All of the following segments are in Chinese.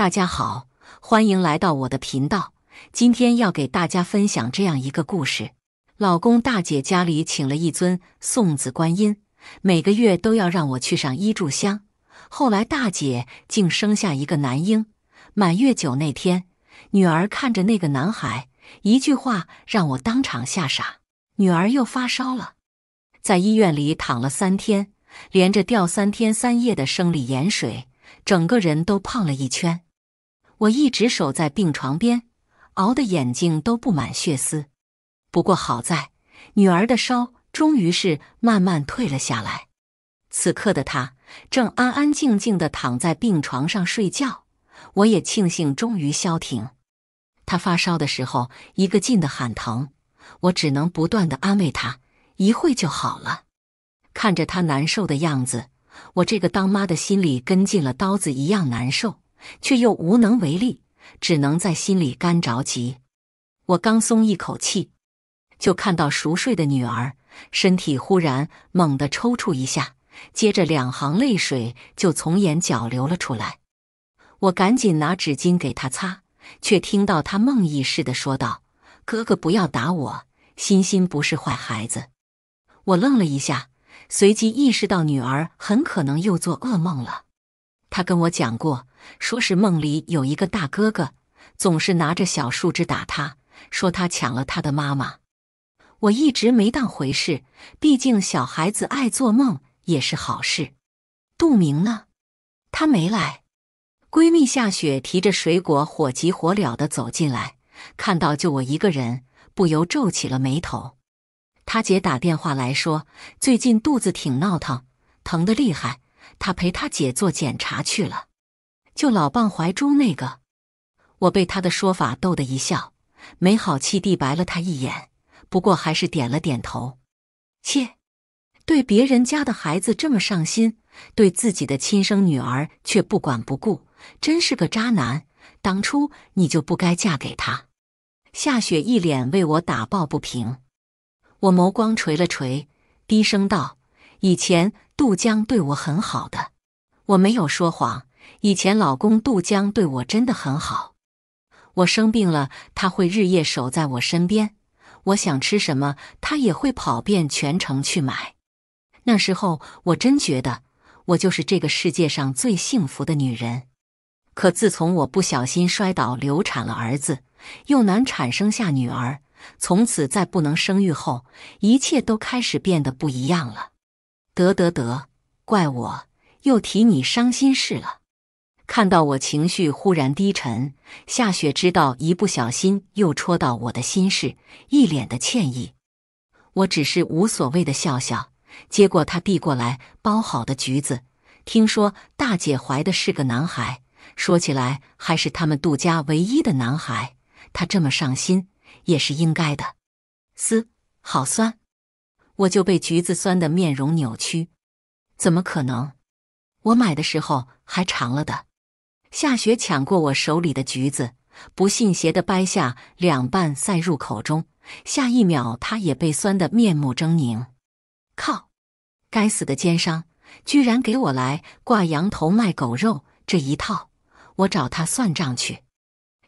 大家好，欢迎来到我的频道。今天要给大家分享这样一个故事：老公大姐家里请了一尊送子观音，每个月都要让我去上一炷香。后来大姐竟生下一个男婴。满月酒那天，女儿看着那个男孩，一句话让我当场吓傻。女儿又发烧了，在医院里躺了三天，连着吊三天三夜的生理盐水，整个人都胖了一圈。我一直守在病床边，熬的眼睛都布满血丝。不过好在女儿的烧终于是慢慢退了下来。此刻的她正安安静静的躺在病床上睡觉，我也庆幸终于消停。她发烧的时候一个劲的喊疼，我只能不断的安慰她，一会就好了。看着她难受的样子，我这个当妈的心里跟进了刀子一样难受。却又无能为力，只能在心里干着急。我刚松一口气，就看到熟睡的女儿身体忽然猛地抽搐一下，接着两行泪水就从眼角流了出来。我赶紧拿纸巾给她擦，却听到她梦呓似的说道：“哥哥，不要打我，欣欣不是坏孩子。”我愣了一下，随即意识到女儿很可能又做噩梦了。她跟我讲过。说是梦里有一个大哥哥，总是拿着小树枝打他，说他抢了他的妈妈。我一直没当回事，毕竟小孩子爱做梦也是好事。杜明呢？他没来。闺蜜夏雪提着水果，火急火燎的走进来，看到就我一个人，不由皱起了眉头。他姐打电话来说，最近肚子挺闹腾，疼得厉害，她陪她姐做检查去了。就老伴怀珠那个，我被他的说法逗得一笑，没好气地白了他一眼，不过还是点了点头。切，对别人家的孩子这么上心，对自己的亲生女儿却不管不顾，真是个渣男！当初你就不该嫁给他。夏雪一脸为我打抱不平，我眸光垂了垂，低声道：“以前杜江对我很好的，我没有说谎。”以前老公杜江对我真的很好，我生病了他会日夜守在我身边，我想吃什么他也会跑遍全城去买。那时候我真觉得我就是这个世界上最幸福的女人。可自从我不小心摔倒流产了儿子，又难产生下女儿，从此再不能生育后，一切都开始变得不一样了。得得得，怪我又提你伤心事了。看到我情绪忽然低沉，夏雪知道一不小心又戳到我的心事，一脸的歉意。我只是无所谓的笑笑，接过他递过来包好的橘子。听说大姐怀的是个男孩，说起来还是他们杜家唯一的男孩，他这么上心也是应该的。嘶，好酸！我就被橘子酸的面容扭曲。怎么可能？我买的时候还尝了的。夏雪抢过我手里的橘子，不信邪的掰下两半塞入口中，下一秒她也被酸得面目狰狞。靠！该死的奸商，居然给我来挂羊头卖狗肉这一套，我找他算账去。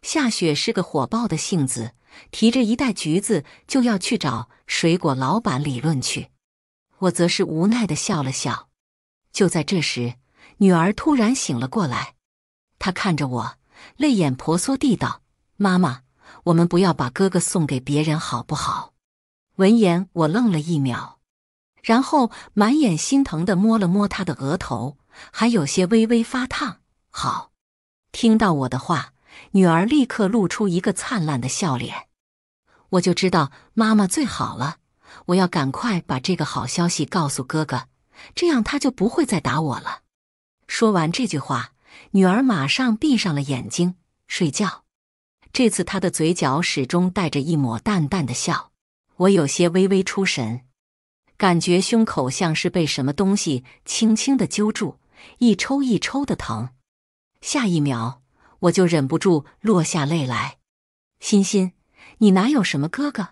夏雪是个火爆的性子，提着一袋橘子就要去找水果老板理论去。我则是无奈的笑了笑。就在这时，女儿突然醒了过来。他看着我，泪眼婆娑地道：“妈妈，我们不要把哥哥送给别人，好不好？”闻言，我愣了一秒，然后满眼心疼的摸了摸他的额头，还有些微微发烫。好，听到我的话，女儿立刻露出一个灿烂的笑脸。我就知道妈妈最好了。我要赶快把这个好消息告诉哥哥，这样他就不会再打我了。说完这句话。女儿马上闭上了眼睛睡觉，这次她的嘴角始终带着一抹淡淡的笑。我有些微微出神，感觉胸口像是被什么东西轻轻的揪住，一抽一抽的疼。下一秒，我就忍不住落下泪来。欣欣，你哪有什么哥哥？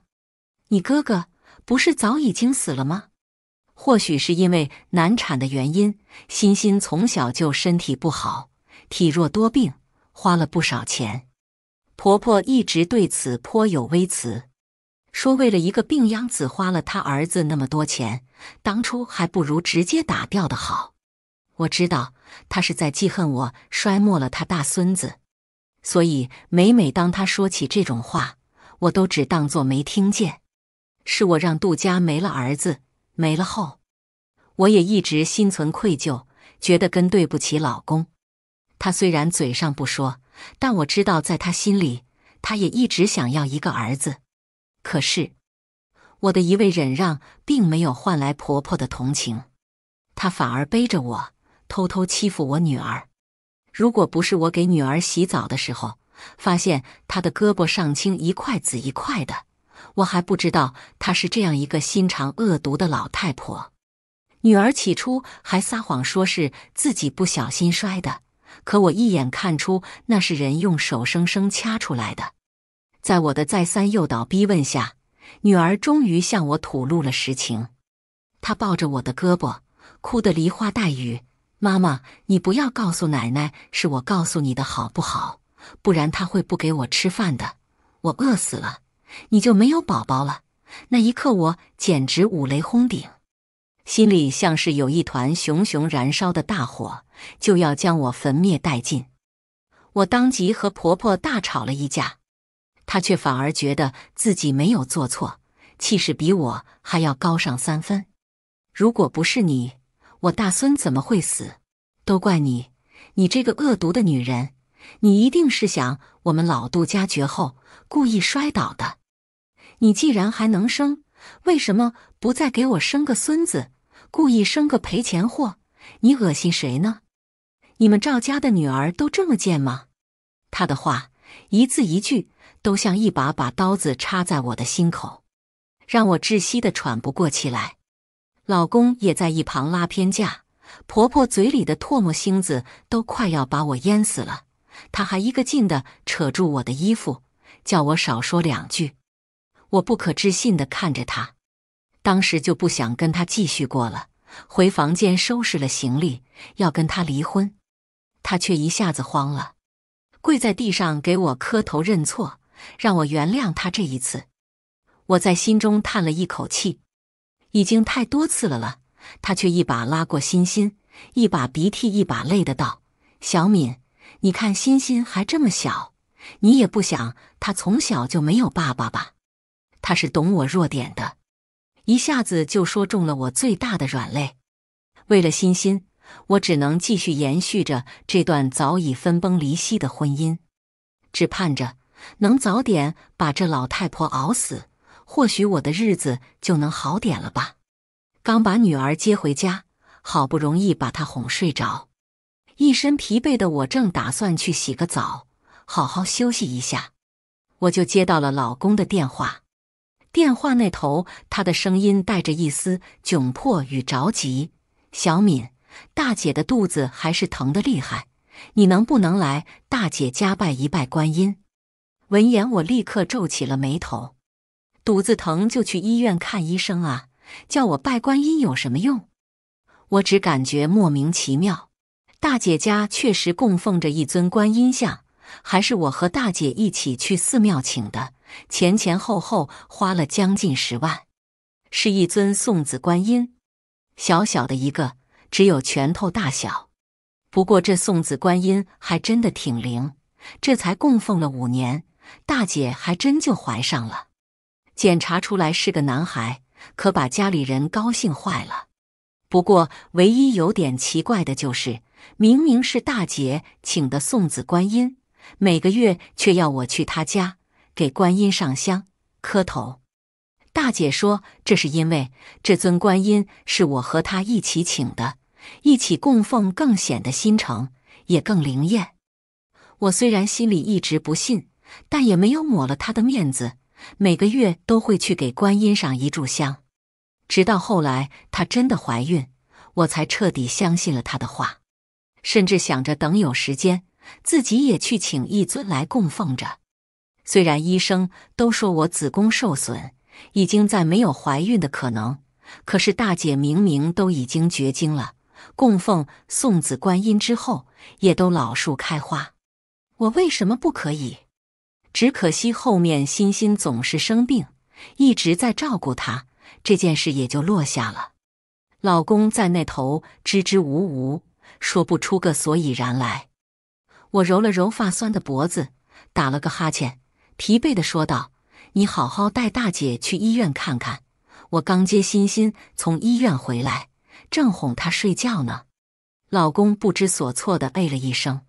你哥哥不是早已经死了吗？或许是因为难产的原因，欣欣从小就身体不好。体弱多病，花了不少钱。婆婆一直对此颇有微词，说为了一个病秧子花了她儿子那么多钱，当初还不如直接打掉的好。我知道他是在记恨我摔没了他大孙子，所以每每当他说起这种话，我都只当做没听见。是我让杜家没了儿子，没了后，我也一直心存愧疚，觉得跟对不起老公。她虽然嘴上不说，但我知道，在她心里，她也一直想要一个儿子。可是，我的一味忍让并没有换来婆婆的同情，她反而背着我偷偷欺负我女儿。如果不是我给女儿洗澡的时候发现她的胳膊上青一块紫一块的，我还不知道她是这样一个心肠恶毒的老太婆。女儿起初还撒谎，说是自己不小心摔的。可我一眼看出那是人用手生生掐出来的，在我的再三诱导逼问下，女儿终于向我吐露了实情。她抱着我的胳膊，哭得梨花带雨：“妈妈，你不要告诉奶奶是我告诉你的好不好？不然她会不给我吃饭的。我饿死了，你就没有宝宝了。”那一刻，我简直五雷轰顶。心里像是有一团熊熊燃烧的大火，就要将我焚灭殆尽。我当即和婆婆大吵了一架，她却反而觉得自己没有做错，气势比我还要高上三分。如果不是你，我大孙怎么会死？都怪你，你这个恶毒的女人！你一定是想我们老杜家绝后，故意摔倒的。你既然还能生。为什么不再给我生个孙子？故意生个赔钱货？你恶心谁呢？你们赵家的女儿都这么贱吗？她的话一字一句都像一把把刀子插在我的心口，让我窒息的喘不过气来。老公也在一旁拉偏架，婆婆嘴里的唾沫星子都快要把我淹死了。她还一个劲的扯住我的衣服，叫我少说两句。我不可置信的看着他，当时就不想跟他继续过了，回房间收拾了行李，要跟他离婚。他却一下子慌了，跪在地上给我磕头认错，让我原谅他这一次。我在心中叹了一口气，已经太多次了了。他却一把拉过欣欣，一把鼻涕一把泪的道：“小敏，你看欣欣还这么小，你也不想他从小就没有爸爸吧？”他是懂我弱点的，一下子就说中了我最大的软肋。为了欣欣，我只能继续延续着这段早已分崩离析的婚姻，只盼着能早点把这老太婆熬死，或许我的日子就能好点了吧。刚把女儿接回家，好不容易把她哄睡着，一身疲惫的我正打算去洗个澡，好好休息一下，我就接到了老公的电话。电话那头，他的声音带着一丝窘迫与着急：“小敏，大姐的肚子还是疼的厉害，你能不能来大姐家拜一拜观音？”闻言，我立刻皱起了眉头：“肚子疼就去医院看医生啊，叫我拜观音有什么用？”我只感觉莫名其妙。大姐家确实供奉着一尊观音像，还是我和大姐一起去寺庙请的。前前后后花了将近十万，是一尊送子观音，小小的一个，只有拳头大小。不过这送子观音还真的挺灵，这才供奉了五年，大姐还真就怀上了，检查出来是个男孩，可把家里人高兴坏了。不过唯一有点奇怪的就是，明明是大姐请的送子观音，每个月却要我去她家。给观音上香、磕头。大姐说：“这是因为这尊观音是我和她一起请的，一起供奉更显得心诚，也更灵验。”我虽然心里一直不信，但也没有抹了她的面子，每个月都会去给观音上一炷香。直到后来她真的怀孕，我才彻底相信了她的话，甚至想着等有时间自己也去请一尊来供奉着。虽然医生都说我子宫受损，已经在没有怀孕的可能，可是大姐明明都已经绝经了，供奉送子观音之后也都老树开花，我为什么不可以？只可惜后面欣欣总是生病，一直在照顾她，这件事也就落下了。老公在那头支支吾吾，说不出个所以然来。我揉了揉发酸的脖子，打了个哈欠。疲惫的说道：“你好好带大姐去医院看看，我刚接欣欣从医院回来，正哄她睡觉呢。”老公不知所措的哎了一声，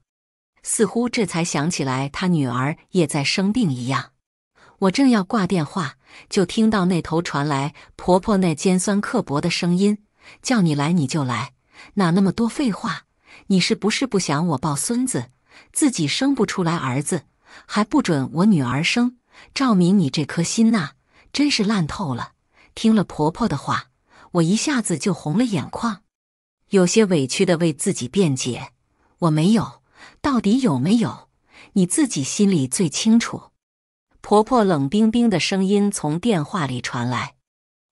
似乎这才想起来他女儿也在生病一样。我正要挂电话，就听到那头传来婆婆那尖酸刻薄的声音：“叫你来你就来，哪那么多废话？你是不是不想我抱孙子，自己生不出来儿子？”还不准我女儿生赵敏，你这颗心呐，真是烂透了！听了婆婆的话，我一下子就红了眼眶，有些委屈的为自己辩解：“我没有，到底有没有？你自己心里最清楚。”婆婆冷冰冰的声音从电话里传来：“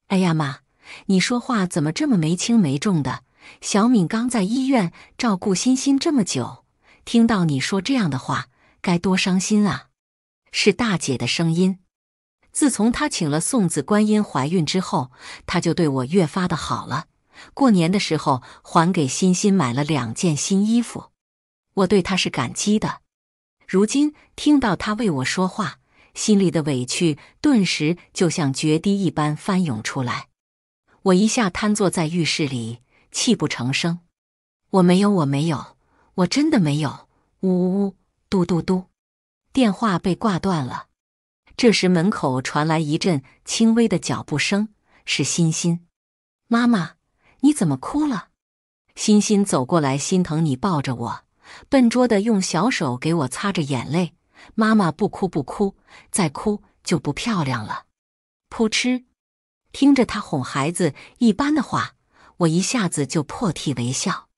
哎呀妈，你说话怎么这么没轻没重的？小敏刚在医院照顾欣欣这么久，听到你说这样的话。”该多伤心啊！是大姐的声音。自从她请了送子观音怀孕之后，她就对我越发的好了。过年的时候，还给欣欣买了两件新衣服。我对她是感激的。如今听到她为我说话，心里的委屈顿时就像决堤一般翻涌出来。我一下瘫坐在浴室里，泣不成声。我没有，我没有，我真的没有。呜呜。呜！嘟嘟嘟，电话被挂断了。这时，门口传来一阵轻微的脚步声，是欣欣。妈妈，你怎么哭了？欣欣走过来，心疼你，抱着我，笨拙的用小手给我擦着眼泪。妈妈不哭不哭，再哭就不漂亮了。扑哧，听着她哄孩子一般的话，我一下子就破涕为笑。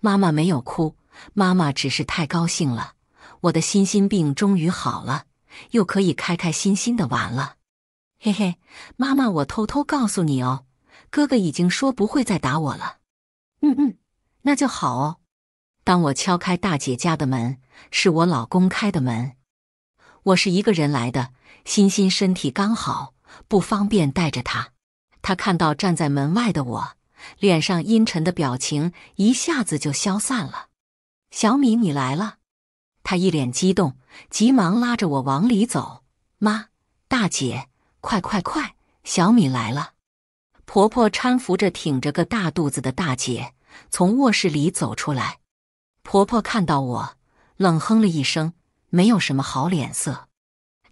妈妈没有哭，妈妈只是太高兴了。我的心心病终于好了，又可以开开心心的玩了，嘿嘿，妈妈，我偷偷告诉你哦，哥哥已经说不会再打我了。嗯嗯，那就好哦。当我敲开大姐家的门，是我老公开的门，我是一个人来的。欣欣身体刚好，不方便带着她。她看到站在门外的我，脸上阴沉的表情一下子就消散了。小米，你来了。她一脸激动，急忙拉着我往里走。妈，大姐，快快快，小敏来了！婆婆搀扶着挺着个大肚子的大姐从卧室里走出来。婆婆看到我，冷哼了一声，没有什么好脸色。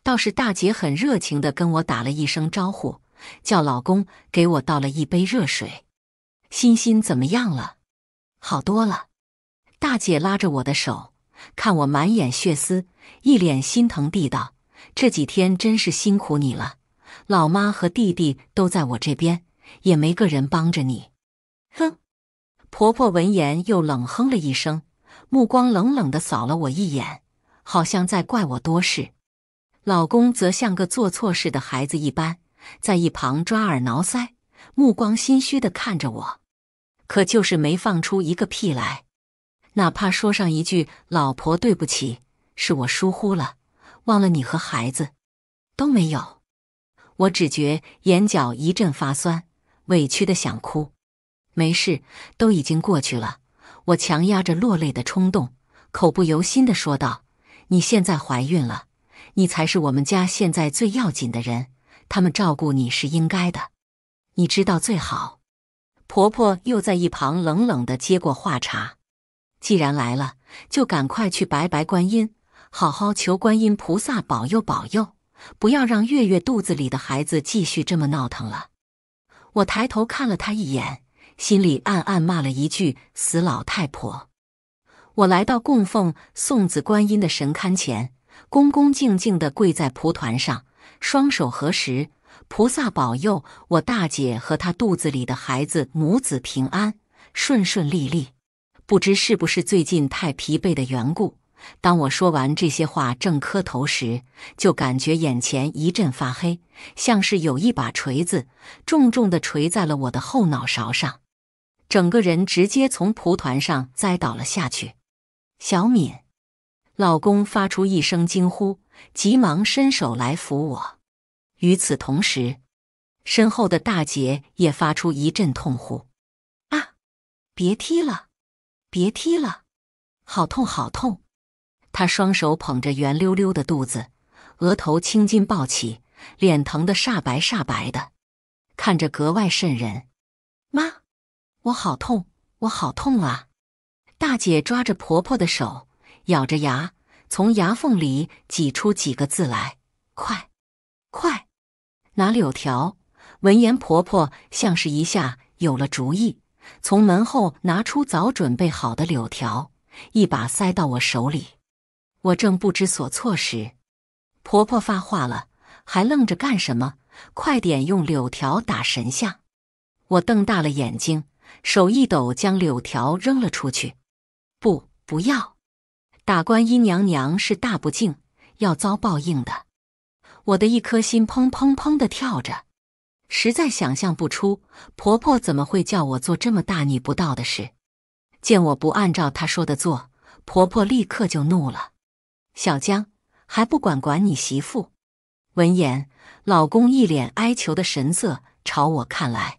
倒是大姐很热情地跟我打了一声招呼，叫老公给我倒了一杯热水。欣欣怎么样了？好多了。大姐拉着我的手。看我满眼血丝，一脸心疼地道：“这几天真是辛苦你了，老妈和弟弟都在我这边，也没个人帮着你。”哼，婆婆闻言又冷哼了一声，目光冷冷的扫了我一眼，好像在怪我多事。老公则像个做错事的孩子一般，在一旁抓耳挠腮，目光心虚的看着我，可就是没放出一个屁来。哪怕说上一句“老婆，对不起，是我疏忽了，忘了你和孩子，都没有”，我只觉眼角一阵发酸，委屈的想哭。没事，都已经过去了。我强压着落泪的冲动，口不由心的说道：“你现在怀孕了，你才是我们家现在最要紧的人，他们照顾你是应该的，你知道最好。”婆婆又在一旁冷冷的接过话茬。既然来了，就赶快去拜拜观音，好好求观音菩萨保佑保佑，不要让月月肚子里的孩子继续这么闹腾了。我抬头看了他一眼，心里暗暗骂了一句：“死老太婆！”我来到供奉送子观音的神龛前，恭恭敬敬地跪在蒲团上，双手合十，菩萨保佑我大姐和她肚子里的孩子母子平安，顺顺利利。不知是不是最近太疲惫的缘故，当我说完这些话正磕头时，就感觉眼前一阵发黑，像是有一把锤子重重的锤在了我的后脑勺上，整个人直接从蒲团上栽倒了下去。小敏，老公发出一声惊呼，急忙伸手来扶我。与此同时，身后的大姐也发出一阵痛呼：“啊，别踢了！”别踢了，好痛好痛！她双手捧着圆溜溜的肚子，额头青筋暴起，脸疼得煞白煞白的，看着格外瘆人。妈，我好痛，我好痛啊！大姐抓着婆婆的手，咬着牙，从牙缝里挤出几个字来：“快，快，拿柳条！”闻言，婆婆像是一下有了主意。从门后拿出早准备好的柳条，一把塞到我手里。我正不知所措时，婆婆发话了：“还愣着干什么？快点用柳条打神像！”我瞪大了眼睛，手一抖，将柳条扔了出去。“不，不要！打观音娘娘是大不敬，要遭报应的。”我的一颗心砰砰砰地跳着。实在想象不出婆婆怎么会叫我做这么大逆不道的事。见我不按照她说的做，婆婆立刻就怒了：“小江，还不管管你媳妇？”闻言，老公一脸哀求的神色朝我看来：“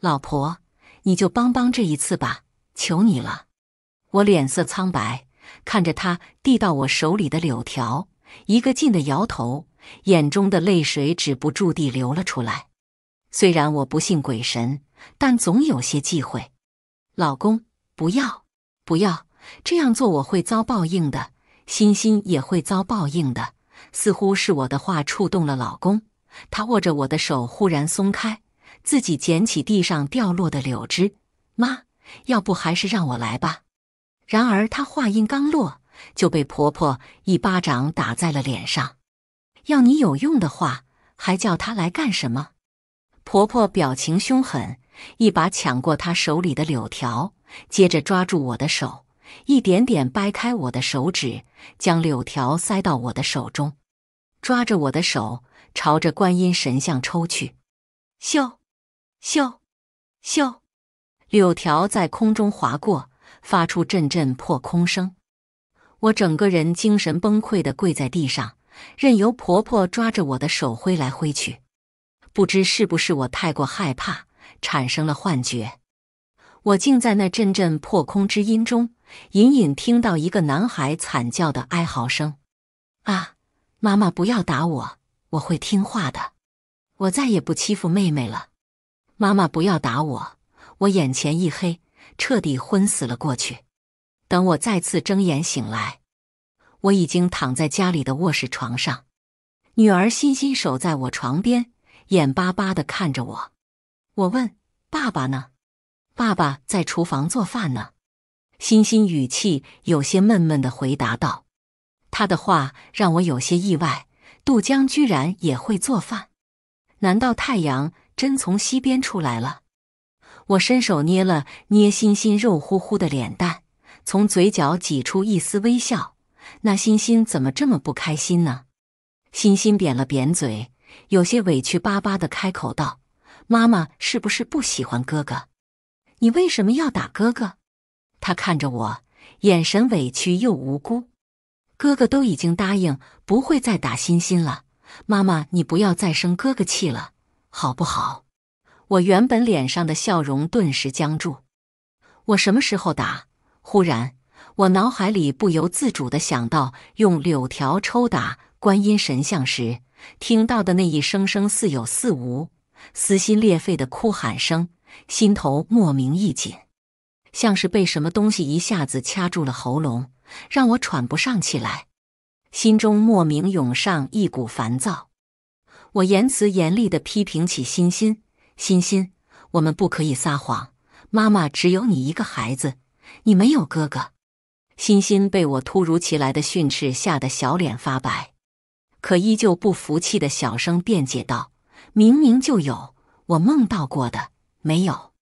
老婆，你就帮帮这一次吧，求你了。”我脸色苍白，看着他递到我手里的柳条，一个劲的摇头，眼中的泪水止不住地流了出来。虽然我不信鬼神，但总有些忌讳。老公，不要，不要这样做，我会遭报应的，欣欣也会遭报应的。似乎是我的话触动了老公，他握着我的手忽然松开，自己捡起地上掉落的柳枝。妈，要不还是让我来吧。然而他话音刚落，就被婆婆一巴掌打在了脸上。要你有用的话，还叫他来干什么？婆婆表情凶狠，一把抢过她手里的柳条，接着抓住我的手，一点点掰开我的手指，将柳条塞到我的手中，抓着我的手朝着观音神像抽去，咻，咻，咻，柳条在空中划过，发出阵阵破空声。我整个人精神崩溃的跪在地上，任由婆婆抓着我的手挥来挥去。不知是不是我太过害怕，产生了幻觉，我竟在那阵阵破空之音中，隐隐听到一个男孩惨叫的哀嚎声：“啊，妈妈不要打我，我会听话的，我再也不欺负妹妹了。”妈妈不要打我！我眼前一黑，彻底昏死了过去。等我再次睁眼醒来，我已经躺在家里的卧室床上，女儿欣欣守在我床边。眼巴巴的看着我，我问：“爸爸呢？”爸爸在厨房做饭呢。”欣欣语气有些闷闷的回答道。他的话让我有些意外，杜江居然也会做饭？难道太阳真从西边出来了？我伸手捏了捏欣欣肉乎乎的脸蛋，从嘴角挤出一丝微笑。那欣欣怎么这么不开心呢？欣欣扁了扁嘴。有些委屈巴巴的开口道：“妈妈是不是不喜欢哥哥？你为什么要打哥哥？”他看着我，眼神委屈又无辜。哥哥都已经答应不会再打欣欣了，妈妈你不要再生哥哥气了，好不好？我原本脸上的笑容顿时僵住。我什么时候打？忽然，我脑海里不由自主的想到用柳条抽打观音神像时。听到的那一声声似有似无、撕心裂肺的哭喊声，心头莫名一紧，像是被什么东西一下子掐住了喉咙，让我喘不上气来，心中莫名涌上一股烦躁。我言辞严厉的批评起欣欣：“欣欣，我们不可以撒谎，妈妈只有你一个孩子，你没有哥哥。”欣欣被我突如其来的训斥吓得小脸发白。可依旧不服气的小声辩解道：“明明就有，我梦到过的没有？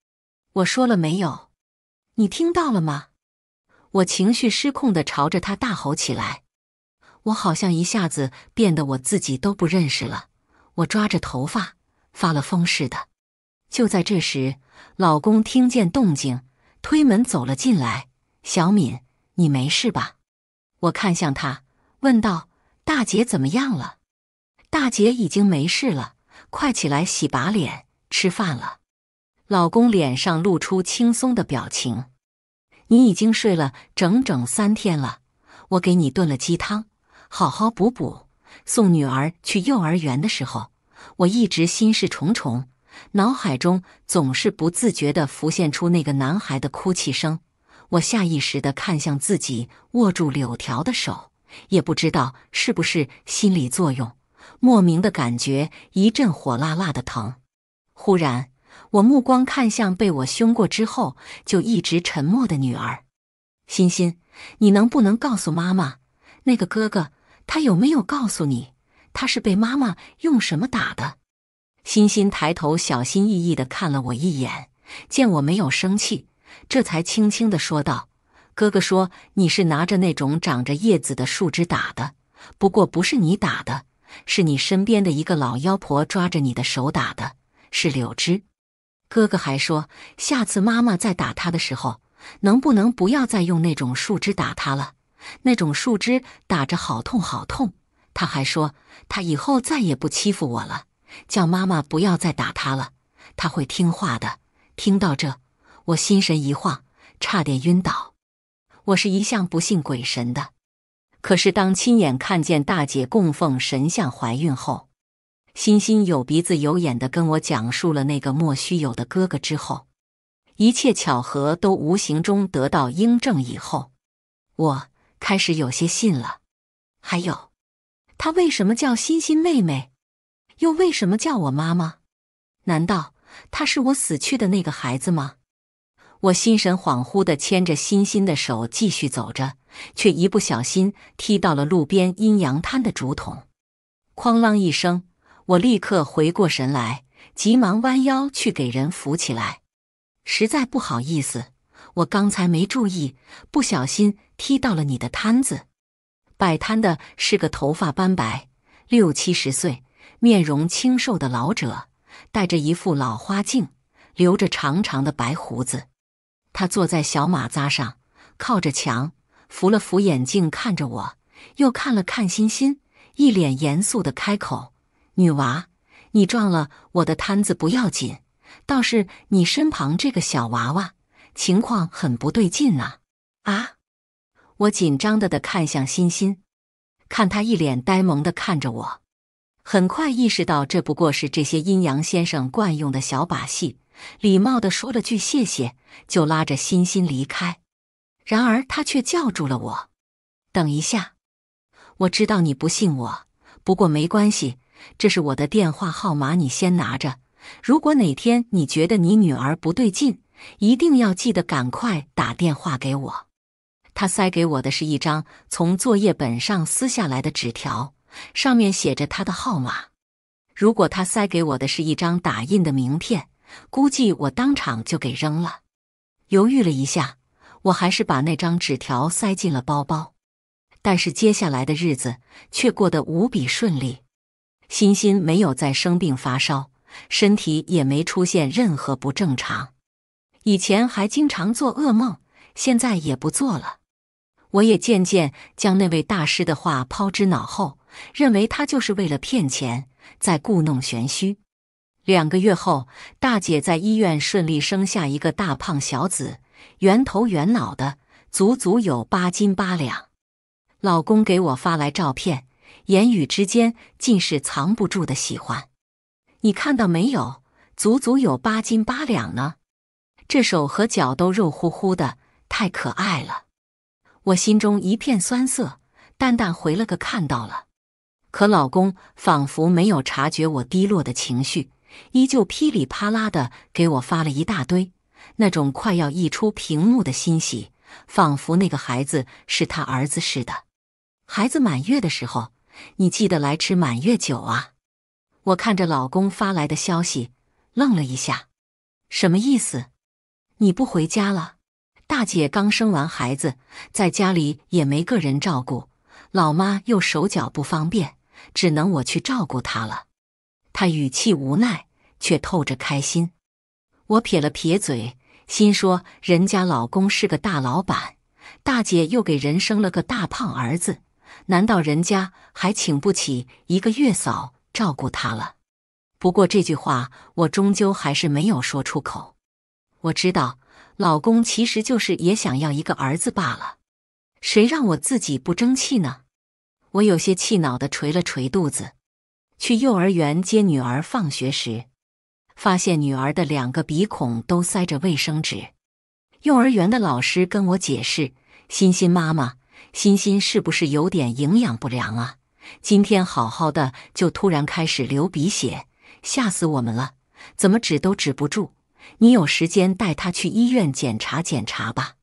我说了没有？你听到了吗？”我情绪失控的朝着他大吼起来。我好像一下子变得我自己都不认识了。我抓着头发，发了疯似的。就在这时，老公听见动静，推门走了进来。“小敏，你没事吧？”我看向他，问道。大姐怎么样了？大姐已经没事了，快起来洗把脸，吃饭了。老公脸上露出轻松的表情。你已经睡了整整三天了，我给你炖了鸡汤，好好补补。送女儿去幼儿园的时候，我一直心事重重，脑海中总是不自觉的浮现出那个男孩的哭泣声。我下意识的看向自己握住柳条的手。也不知道是不是心理作用，莫名的感觉一阵火辣辣的疼。忽然，我目光看向被我凶过之后就一直沉默的女儿，欣欣，你能不能告诉妈妈，那个哥哥他有没有告诉你，他是被妈妈用什么打的？欣欣抬头小心翼翼的看了我一眼，见我没有生气，这才轻轻的说道。哥哥说：“你是拿着那种长着叶子的树枝打的，不过不是你打的，是你身边的一个老妖婆抓着你的手打的，是柳枝。”哥哥还说：“下次妈妈再打他的时候，能不能不要再用那种树枝打他了？那种树枝打着好痛，好痛。”他还说：“他以后再也不欺负我了，叫妈妈不要再打他了，他会听话的。”听到这，我心神一晃，差点晕倒。我是一向不信鬼神的，可是当亲眼看见大姐供奉神像怀孕后，欣欣有鼻子有眼的跟我讲述了那个莫须有的哥哥之后，一切巧合都无形中得到应证以后，我开始有些信了。还有，他为什么叫欣欣妹妹？又为什么叫我妈妈？难道他是我死去的那个孩子吗？我心神恍惚地牵着欣欣的手继续走着，却一不小心踢到了路边阴阳摊的竹筒，哐啷一声，我立刻回过神来，急忙弯腰去给人扶起来。实在不好意思，我刚才没注意，不小心踢到了你的摊子。摆摊的是个头发斑白、六七十岁、面容清瘦的老者，戴着一副老花镜，留着长长的白胡子。他坐在小马扎上，靠着墙，扶了扶眼镜，看着我，又看了看欣欣，一脸严肃的开口：“女娃，你撞了我的摊子不要紧，倒是你身旁这个小娃娃，情况很不对劲啊！”啊！我紧张的的看向欣欣，看他一脸呆萌的看着我，很快意识到这不过是这些阴阳先生惯用的小把戏。礼貌地说了句谢谢，就拉着欣欣离开。然而他却叫住了我：“等一下，我知道你不信我，不过没关系，这是我的电话号码，你先拿着。如果哪天你觉得你女儿不对劲，一定要记得赶快打电话给我。”他塞给我的是一张从作业本上撕下来的纸条，上面写着他的号码。如果他塞给我的是一张打印的名片。估计我当场就给扔了。犹豫了一下，我还是把那张纸条塞进了包包。但是接下来的日子却过得无比顺利，欣欣没有再生病发烧，身体也没出现任何不正常。以前还经常做噩梦，现在也不做了。我也渐渐将那位大师的话抛之脑后，认为他就是为了骗钱，在故弄玄虚。两个月后，大姐在医院顺利生下一个大胖小子，圆头圆脑的，足足有八斤八两。老公给我发来照片，言语之间尽是藏不住的喜欢。你看到没有？足足有八斤八两呢！这手和脚都肉乎乎的，太可爱了。我心中一片酸涩，淡淡回了个看到了。可老公仿佛没有察觉我低落的情绪。依旧噼里啪啦的给我发了一大堆，那种快要溢出屏幕的欣喜，仿佛那个孩子是他儿子似的。孩子满月的时候，你记得来吃满月酒啊！我看着老公发来的消息，愣了一下，什么意思？你不回家了？大姐刚生完孩子，在家里也没个人照顾，老妈又手脚不方便，只能我去照顾她了。他语气无奈，却透着开心。我撇了撇嘴，心说：人家老公是个大老板，大姐又给人生了个大胖儿子，难道人家还请不起一个月嫂照顾他了？不过这句话我终究还是没有说出口。我知道，老公其实就是也想要一个儿子罢了。谁让我自己不争气呢？我有些气恼地捶了捶肚子。去幼儿园接女儿放学时，发现女儿的两个鼻孔都塞着卫生纸。幼儿园的老师跟我解释：“欣欣妈妈，欣欣是不是有点营养不良啊？今天好好的，就突然开始流鼻血，吓死我们了！怎么止都止不住。你有时间带她去医院检查检查吧。”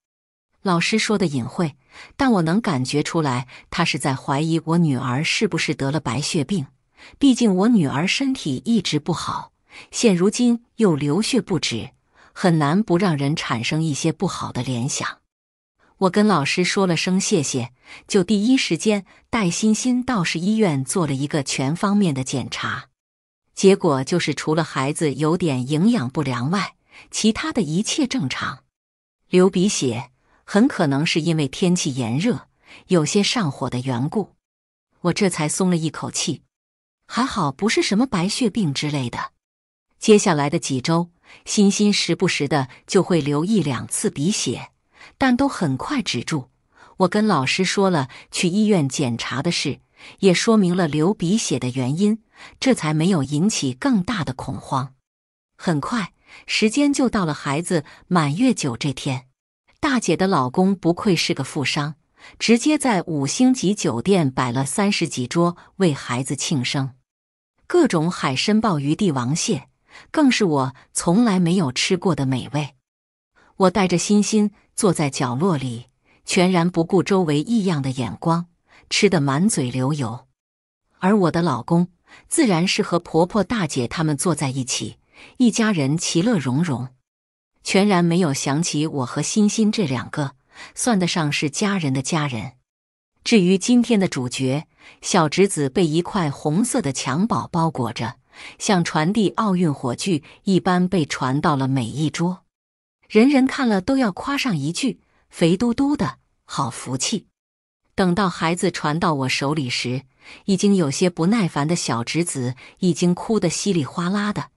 老师说的隐晦，但我能感觉出来，他是在怀疑我女儿是不是得了白血病。毕竟我女儿身体一直不好，现如今又流血不止，很难不让人产生一些不好的联想。我跟老师说了声谢谢，就第一时间带欣欣到市医院做了一个全方面的检查。结果就是除了孩子有点营养不良外，其他的一切正常。流鼻血很可能是因为天气炎热，有些上火的缘故。我这才松了一口气。还好不是什么白血病之类的。接下来的几周，欣欣时不时的就会流一两次鼻血，但都很快止住。我跟老师说了去医院检查的事，也说明了流鼻血的原因，这才没有引起更大的恐慌。很快，时间就到了孩子满月酒这天。大姐的老公不愧是个富商，直接在五星级酒店摆了三十几桌为孩子庆生。各种海参、鲍鱼、帝王蟹，更是我从来没有吃过的美味。我带着欣欣坐在角落里，全然不顾周围异样的眼光，吃得满嘴流油。而我的老公自然是和婆婆、大姐他们坐在一起，一家人其乐融融，全然没有想起我和欣欣这两个算得上是家人的家人。至于今天的主角小侄子，被一块红色的襁褓包裹着，像传递奥运火炬一般被传到了每一桌，人人看了都要夸上一句：“肥嘟嘟的好福气。”等到孩子传到我手里时，已经有些不耐烦的小侄子已经哭得稀里哗啦的。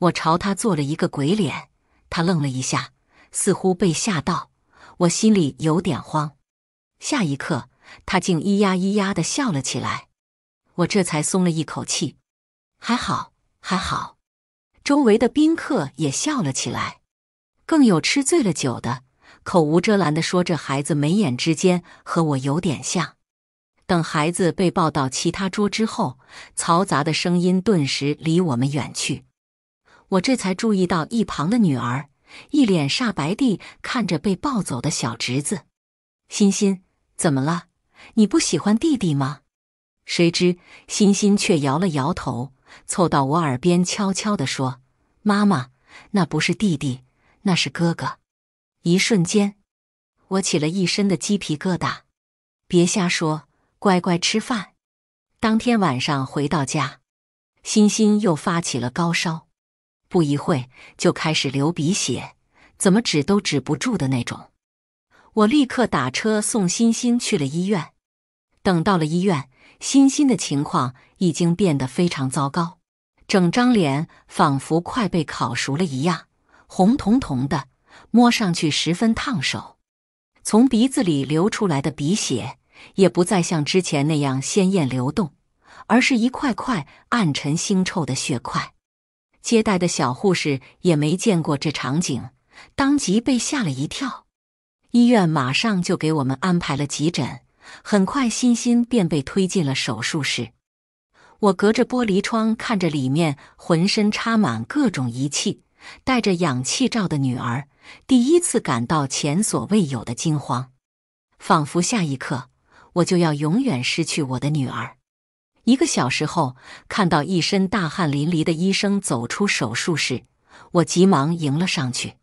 我朝他做了一个鬼脸，他愣了一下，似乎被吓到，我心里有点慌。下一刻。他竟咿呀咿呀的笑了起来，我这才松了一口气，还好还好。周围的宾客也笑了起来，更有吃醉了酒的口无遮拦的说：“这孩子眉眼之间和我有点像。”等孩子被抱到其他桌之后，嘈杂的声音顿时离我们远去。我这才注意到一旁的女儿，一脸煞白地看着被抱走的小侄子，欣欣，怎么了？你不喜欢弟弟吗？谁知欣欣却摇了摇头，凑到我耳边悄悄地说：“妈妈，那不是弟弟，那是哥哥。”一瞬间，我起了一身的鸡皮疙瘩。别瞎说，乖乖吃饭。当天晚上回到家，欣欣又发起了高烧，不一会就开始流鼻血，怎么止都止不住的那种。我立刻打车送欣欣去了医院。等到了医院，欣欣的情况已经变得非常糟糕，整张脸仿佛快被烤熟了一样，红彤彤的，摸上去十分烫手。从鼻子里流出来的鼻血也不再像之前那样鲜艳流动，而是一块块暗沉腥臭的血块。接待的小护士也没见过这场景，当即被吓了一跳。医院马上就给我们安排了急诊，很快，欣欣便被推进了手术室。我隔着玻璃窗看着里面浑身插满各种仪器、戴着氧气罩的女儿，第一次感到前所未有的惊慌，仿佛下一刻我就要永远失去我的女儿。一个小时后，看到一身大汗淋漓的医生走出手术室，我急忙迎了上去，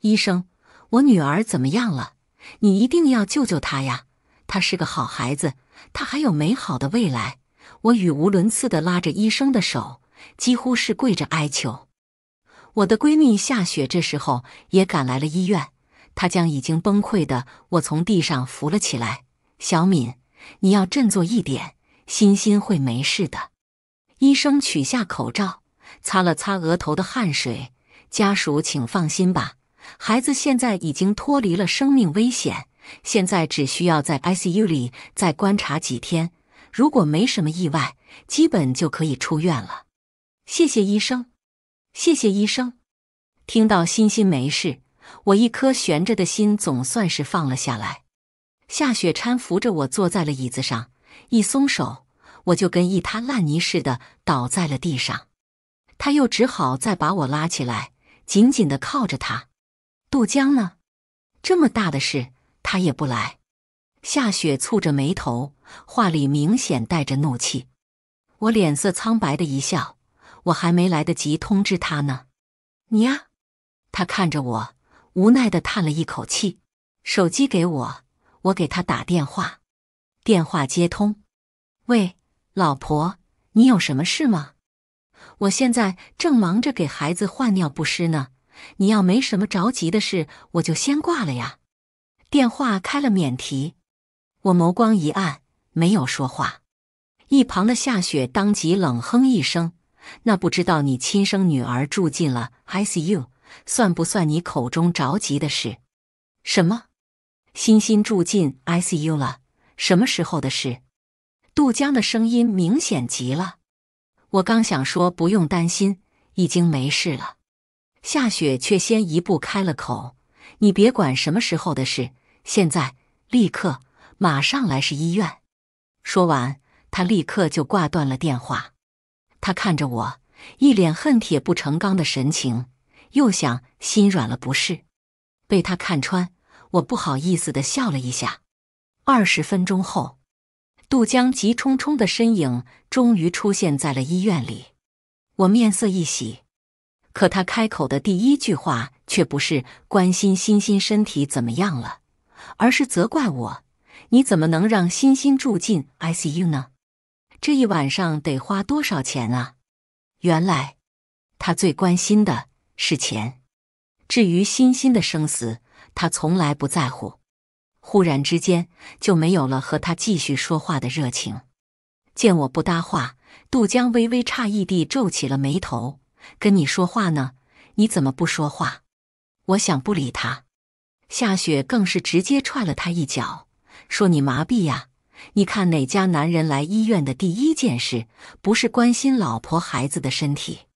医生。我女儿怎么样了？你一定要救救她呀！她是个好孩子，她还有美好的未来。我语无伦次的拉着医生的手，几乎是跪着哀求。我的闺蜜夏雪这时候也赶来了医院，她将已经崩溃的我从地上扶了起来。小敏，你要振作一点，欣欣会没事的。医生取下口罩，擦了擦额头的汗水，家属请放心吧。孩子现在已经脱离了生命危险，现在只需要在 ICU 里再观察几天，如果没什么意外，基本就可以出院了。谢谢医生，谢谢医生。听到欣欣没事，我一颗悬着的心总算是放了下来。夏雪搀扶着我坐在了椅子上，一松手，我就跟一滩烂泥似的倒在了地上。他又只好再把我拉起来，紧紧的靠着他。杜江呢？这么大的事，他也不来。夏雪蹙着眉头，话里明显带着怒气。我脸色苍白的一笑，我还没来得及通知他呢。你啊？他看着我，无奈的叹了一口气。手机给我，我给他打电话。电话接通。喂，老婆，你有什么事吗？我现在正忙着给孩子换尿不湿呢。你要没什么着急的事，我就先挂了呀。电话开了免提，我眸光一暗，没有说话。一旁的夏雪当即冷哼一声：“那不知道你亲生女儿住进了 I C U，算不算你口中着急的事？”“什么？欣欣住进 I C U 了？什么时候的事？”杜江的声音明显急了。我刚想说不用担心，已经没事了。夏雪却先一步开了口：“你别管什么时候的事，现在、立刻、马上来是医院。”说完，他立刻就挂断了电话。他看着我，一脸恨铁不成钢的神情，又想心软了不是？被他看穿，我不好意思的笑了一下。二十分钟后，杜江急冲冲的身影终于出现在了医院里，我面色一喜。可他开口的第一句话却不是关心欣欣身体怎么样了，而是责怪我：“你怎么能让欣欣住进 ICU 呢？这一晚上得花多少钱啊？”原来，他最关心的是钱。至于欣欣的生死，他从来不在乎。忽然之间，就没有了和他继续说话的热情。见我不搭话，杜江微微诧异地皱起了眉头。跟你说话呢，你怎么不说话？我想不理他。夏雪更是直接踹了他一脚，说：“你麻痹呀！你看哪家男人来医院的第一件事不是关心老婆孩子的身体？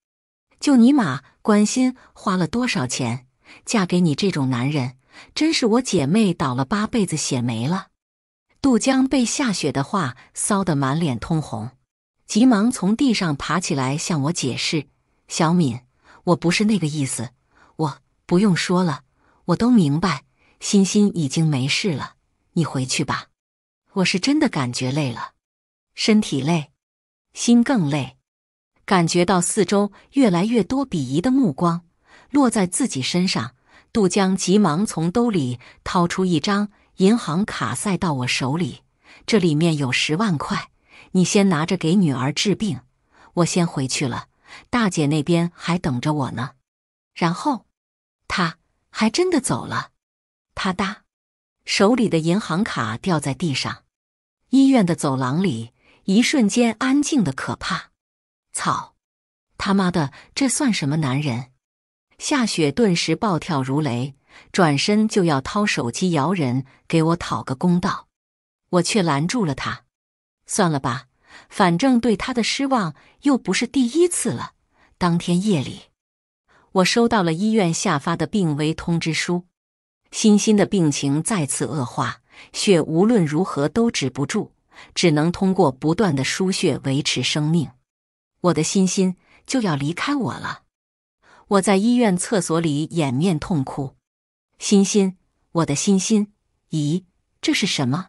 就尼玛关心花了多少钱嫁给你这种男人，真是我姐妹倒了八辈子血霉了。”杜江被夏雪的话臊得满脸通红，急忙从地上爬起来向我解释。小敏，我不是那个意思，我不用说了，我都明白。欣欣已经没事了，你回去吧。我是真的感觉累了，身体累，心更累。感觉到四周越来越多鄙夷的目光落在自己身上，杜江急忙从兜里掏出一张银行卡塞到我手里，这里面有十万块，你先拿着给女儿治病。我先回去了。大姐那边还等着我呢，然后，他还真的走了。啪嗒，手里的银行卡掉在地上。医院的走廊里，一瞬间安静的可怕。操，他妈的，这算什么男人？夏雪顿时暴跳如雷，转身就要掏手机摇人给我讨个公道，我却拦住了他。算了吧。反正对他的失望又不是第一次了。当天夜里，我收到了医院下发的病危通知书，欣欣的病情再次恶化，血无论如何都止不住，只能通过不断的输血维持生命。我的欣欣就要离开我了，我在医院厕所里掩面痛哭。欣欣，我的欣欣。咦，这是什么？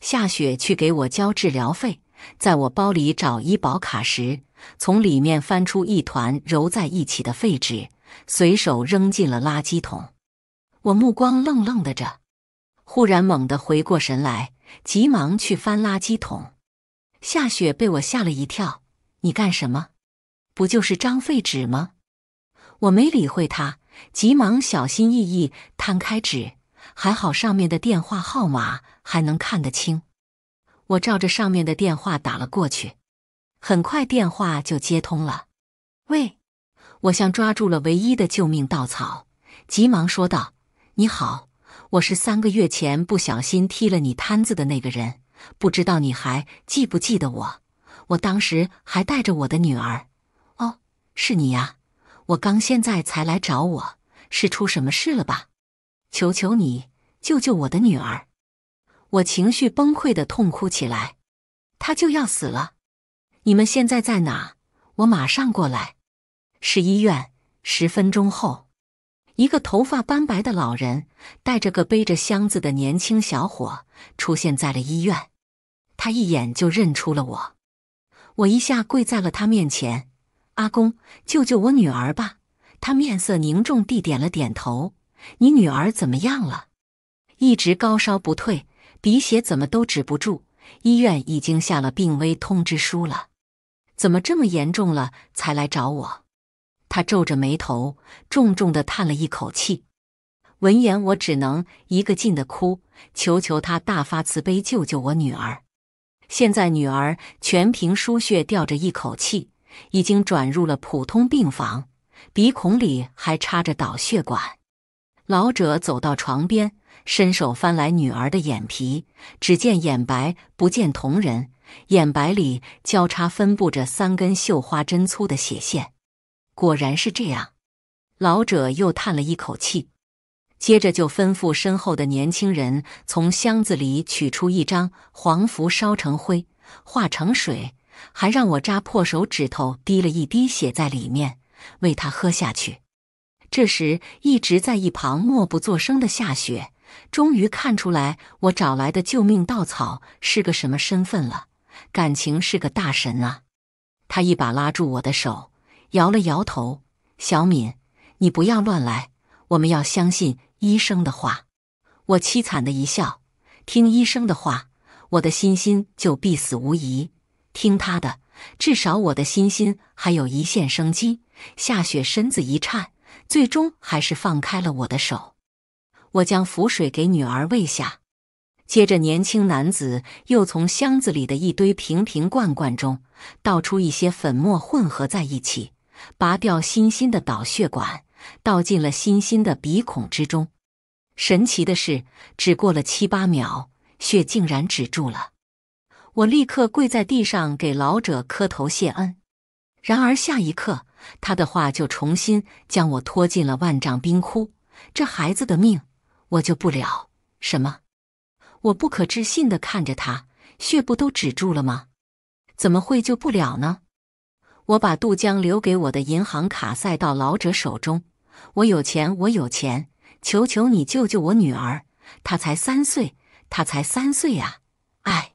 夏雪去给我交治疗费。在我包里找医保卡时，从里面翻出一团揉在一起的废纸，随手扔进了垃圾桶。我目光愣愣的着，忽然猛地回过神来，急忙去翻垃圾桶。夏雪被我吓了一跳：“你干什么？不就是张废纸吗？”我没理会他，急忙小心翼翼摊开纸，还好上面的电话号码还能看得清。我照着上面的电话打了过去，很快电话就接通了。喂，我像抓住了唯一的救命稻草，急忙说道：“你好，我是三个月前不小心踢了你摊子的那个人，不知道你还记不记得我？我当时还带着我的女儿。哦，是你呀！我刚现在才来找，我是出什么事了吧？求求你救救我的女儿！”我情绪崩溃的痛哭起来，他就要死了！你们现在在哪？我马上过来。是医院。十分钟后，一个头发斑白的老人带着个背着箱子的年轻小伙出现在了医院。他一眼就认出了我，我一下跪在了他面前：“阿公，救救我女儿吧！”他面色凝重地点了点头：“你女儿怎么样了？一直高烧不退。”鼻血怎么都止不住，医院已经下了病危通知书了，怎么这么严重了才来找我？他皱着眉头，重重的叹了一口气。闻言，我只能一个劲的哭，求求他大发慈悲，救救我女儿。现在女儿全凭输血吊着一口气，已经转入了普通病房，鼻孔里还插着导血管。老者走到床边。伸手翻来女儿的眼皮，只见眼白不见瞳仁，眼白里交叉分布着三根绣花针粗的血线，果然是这样。老者又叹了一口气，接着就吩咐身后的年轻人从箱子里取出一张黄符，烧成灰，化成水，还让我扎破手指头，滴了一滴血在里面，喂他喝下去。这时一直在一旁默不作声的夏雪。终于看出来，我找来的救命稻草是个什么身份了？感情是个大神啊！他一把拉住我的手，摇了摇头：“小敏，你不要乱来，我们要相信医生的话。”我凄惨的一笑：“听医生的话，我的欣欣就必死无疑；听他的，至少我的欣欣还有一线生机。”夏雪身子一颤，最终还是放开了我的手。我将符水给女儿喂下，接着年轻男子又从箱子里的一堆瓶瓶罐罐中倒出一些粉末混合在一起，拔掉欣欣的导血管，倒进了欣欣的鼻孔之中。神奇的是，只过了七八秒，血竟然止住了。我立刻跪在地上给老者磕头谢恩。然而下一刻，他的话就重新将我拖进了万丈冰窟。这孩子的命！我救不了什么？我不可置信的看着他，血不都止住了吗？怎么会救不了呢？我把杜江留给我的银行卡塞到老者手中。我有钱，我有钱，求求你救救我女儿，她才三岁，她才三岁啊！哎，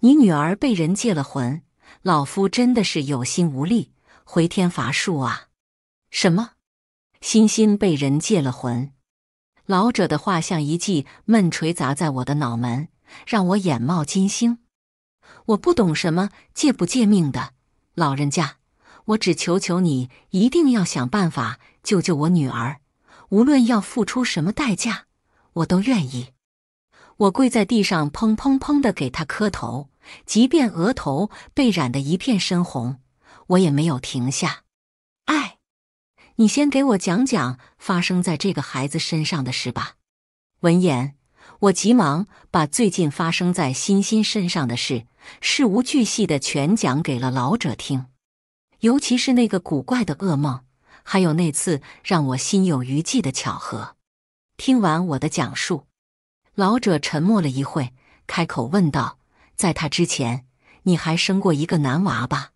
你女儿被人借了魂，老夫真的是有心无力，回天乏术啊！什么？欣欣被人借了魂？老者的话像一记闷锤砸在我的脑门，让我眼冒金星。我不懂什么借不借命的，老人家，我只求求你，一定要想办法救救我女儿，无论要付出什么代价，我都愿意。我跪在地上，砰砰砰的给他磕头，即便额头被染得一片深红，我也没有停下。爱，你先给我讲讲发生在这个孩子身上的事吧。闻言，我急忙把最近发生在欣欣身上的事，事无巨细的全讲给了老者听，尤其是那个古怪的噩梦，还有那次让我心有余悸的巧合。听完我的讲述，老者沉默了一会，开口问道：“在他之前，你还生过一个男娃吧？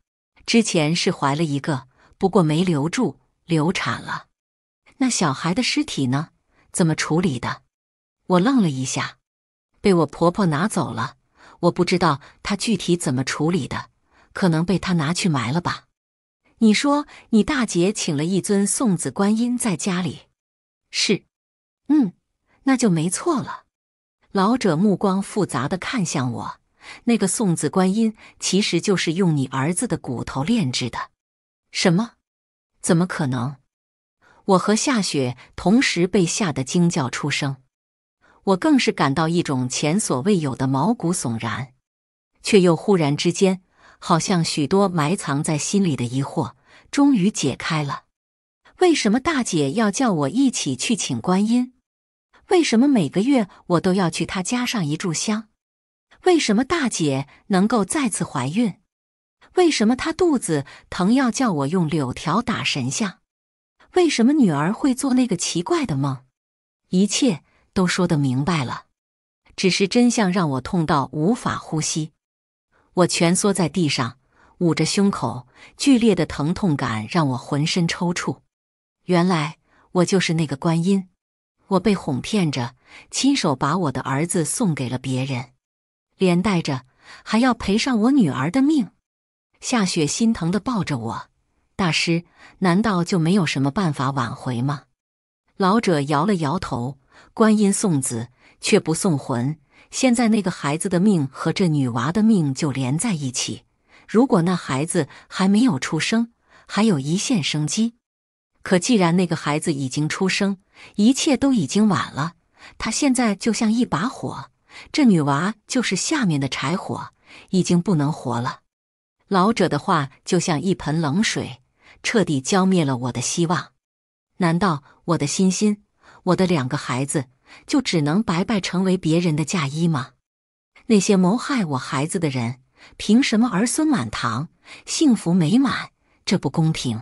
之前是怀了一个，不过没留住。”流产了，那小孩的尸体呢？怎么处理的？我愣了一下，被我婆婆拿走了。我不知道她具体怎么处理的，可能被她拿去埋了吧。你说你大姐请了一尊送子观音在家里，是，嗯，那就没错了。老者目光复杂的看向我，那个送子观音其实就是用你儿子的骨头炼制的。什么？怎么可能？我和夏雪同时被吓得惊叫出声，我更是感到一种前所未有的毛骨悚然，却又忽然之间，好像许多埋藏在心里的疑惑终于解开了。为什么大姐要叫我一起去请观音？为什么每个月我都要去她家上一炷香？为什么大姐能够再次怀孕？为什么他肚子疼要叫我用柳条打神像？为什么女儿会做那个奇怪的梦？一切都说得明白了，只是真相让我痛到无法呼吸。我蜷缩在地上，捂着胸口，剧烈的疼痛感让我浑身抽搐。原来我就是那个观音，我被哄骗着亲手把我的儿子送给了别人，连带着还要赔上我女儿的命。夏雪心疼的抱着我，大师，难道就没有什么办法挽回吗？老者摇了摇头，观音送子却不送魂。现在那个孩子的命和这女娃的命就连在一起。如果那孩子还没有出生，还有一线生机。可既然那个孩子已经出生，一切都已经晚了。他现在就像一把火，这女娃就是下面的柴火，已经不能活了。老者的话就像一盆冷水，彻底浇灭了我的希望。难道我的心心，我的两个孩子，就只能白白成为别人的嫁衣吗？那些谋害我孩子的人，凭什么儿孙满堂，幸福美满？这不公平！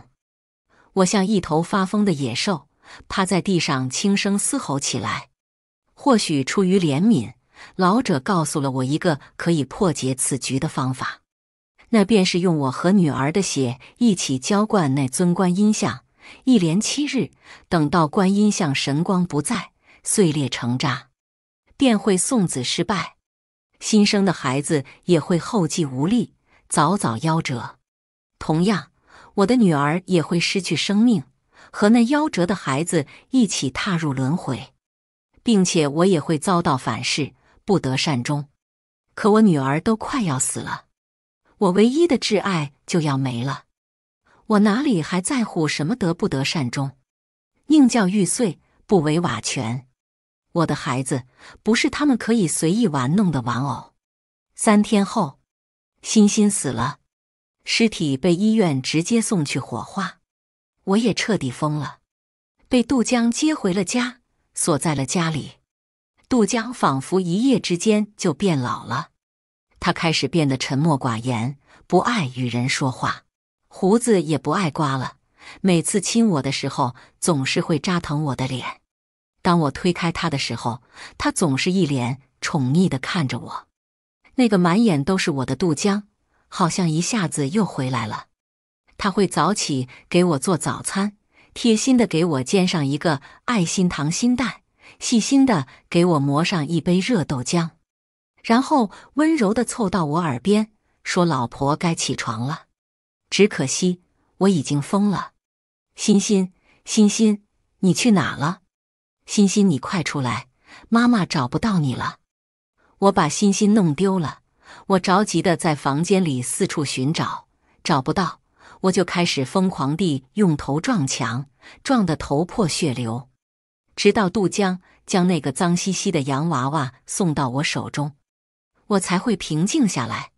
我像一头发疯的野兽，趴在地上轻声嘶吼起来。或许出于怜悯，老者告诉了我一个可以破解此局的方法。那便是用我和女儿的血一起浇灌那尊观音像，一连七日。等到观音像神光不在，碎裂成渣，便会送子失败，新生的孩子也会后继无力，早早夭折。同样，我的女儿也会失去生命，和那夭折的孩子一起踏入轮回，并且我也会遭到反噬，不得善终。可我女儿都快要死了。我唯一的挚爱就要没了，我哪里还在乎什么得不得善终？宁教玉碎，不为瓦全。我的孩子不是他们可以随意玩弄的玩偶。三天后，欣欣死了，尸体被医院直接送去火化。我也彻底疯了，被杜江接回了家，锁在了家里。杜江仿佛一夜之间就变老了。他开始变得沉默寡言，不爱与人说话，胡子也不爱刮了。每次亲我的时候，总是会扎疼我的脸。当我推开他的时候，他总是一脸宠溺的看着我。那个满眼都是我的杜江，好像一下子又回来了。他会早起给我做早餐，贴心的给我煎上一个爱心糖心蛋，细心的给我磨上一杯热豆浆。然后温柔的凑到我耳边说：“老婆，该起床了。”只可惜我已经疯了。欣欣，欣欣，你去哪了？欣欣，你快出来，妈妈找不到你了。我把欣欣弄丢了，我着急的在房间里四处寻找，找不到，我就开始疯狂地用头撞墙，撞得头破血流，直到杜江将那个脏兮兮的洋娃娃送到我手中。我才会平静下来，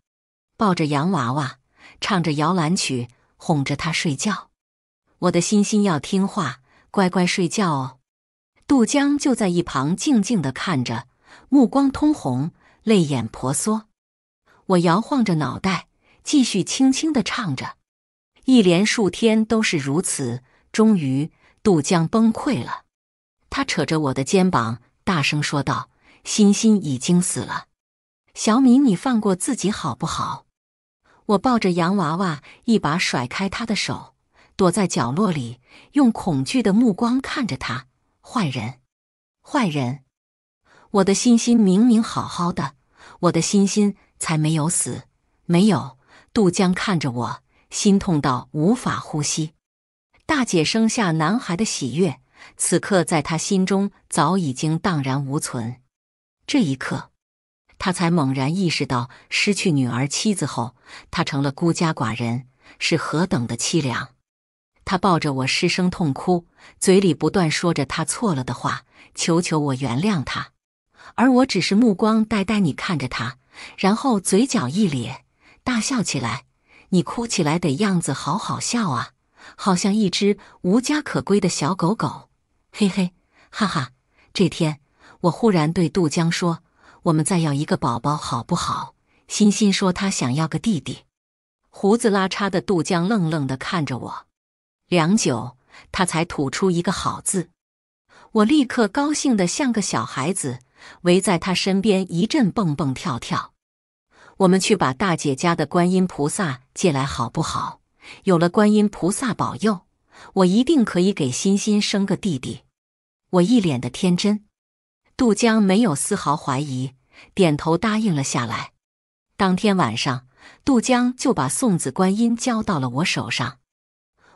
抱着洋娃娃，唱着摇篮曲，哄着他睡觉。我的欣欣要听话，乖乖睡觉哦。杜江就在一旁静静的看着，目光通红，泪眼婆娑。我摇晃着脑袋，继续轻轻的唱着。一连数天都是如此，终于，杜江崩溃了。他扯着我的肩膀，大声说道：“欣欣已经死了。”小敏，你放过自己好不好？我抱着洋娃娃，一把甩开他的手，躲在角落里，用恐惧的目光看着他。坏人，坏人！我的心心明明好好的，我的心心才没有死。没有。杜江看着我，心痛到无法呼吸。大姐生下男孩的喜悦，此刻在他心中早已经荡然无存。这一刻。他才猛然意识到，失去女儿、妻子后，他成了孤家寡人，是何等的凄凉。他抱着我失声痛哭，嘴里不断说着“他错了”的话，求求我原谅他。而我只是目光呆呆地看着他，然后嘴角一咧，大笑起来。你哭起来的样子好好笑啊，好像一只无家可归的小狗狗。嘿嘿哈哈。这天，我忽然对杜江说。我们再要一个宝宝好不好？欣欣说她想要个弟弟。胡子拉碴的杜江愣愣的看着我，良久，他才吐出一个“好”字。我立刻高兴的像个小孩子，围在他身边一阵蹦蹦跳跳。我们去把大姐家的观音菩萨借来好不好？有了观音菩萨保佑，我一定可以给欣欣生个弟弟。我一脸的天真。杜江没有丝毫怀疑，点头答应了下来。当天晚上，杜江就把送子观音交到了我手上。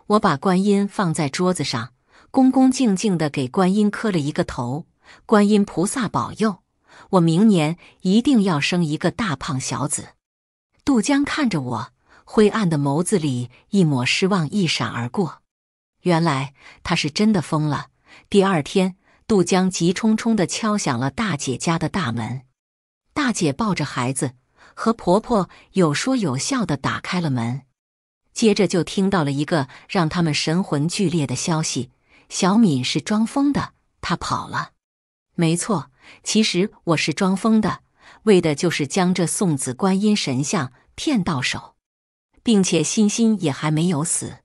我把观音放在桌子上，恭恭敬敬的给观音磕了一个头。观音菩萨保佑，我明年一定要生一个大胖小子。杜江看着我灰暗的眸子里，一抹失望一闪而过。原来他是真的疯了。第二天。杜江急冲冲地敲响了大姐家的大门，大姐抱着孩子和婆婆有说有笑地打开了门，接着就听到了一个让他们神魂俱裂的消息：小敏是装疯的，她跑了。没错，其实我是装疯的，为的就是将这送子观音神像骗到手，并且欣欣也还没有死。